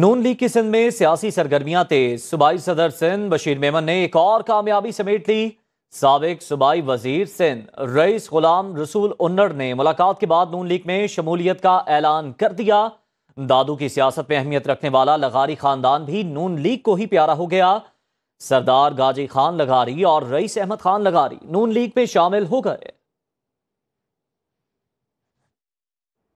नून league की सिंध में सियासी सरगर्मियां तेज सूबाई सदर सिंध बशीर मेमन ने एक और कामयाबी समेट ली सबक सूबाई वजीर सिंध रईस गुलाम रसूल उन्नर ने मुलाकात के बाद नून लीग में शमूलियत का ऐलान कर दिया दादू की सियासत में अहमियत रखने वाला लगारी खानदान भी नून लीग को ही प्यारा हो गया सरदार गाजी खान लगारी और रईस अहमद खान लगारी नून लीग में शामिल हो गए